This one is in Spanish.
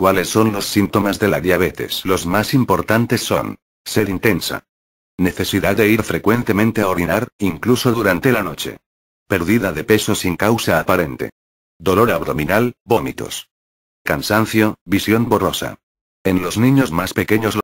¿Cuáles son los síntomas de la diabetes? Los más importantes son ser intensa, necesidad de ir frecuentemente a orinar, incluso durante la noche, pérdida de peso sin causa aparente, dolor abdominal, vómitos, cansancio, visión borrosa. En los niños más pequeños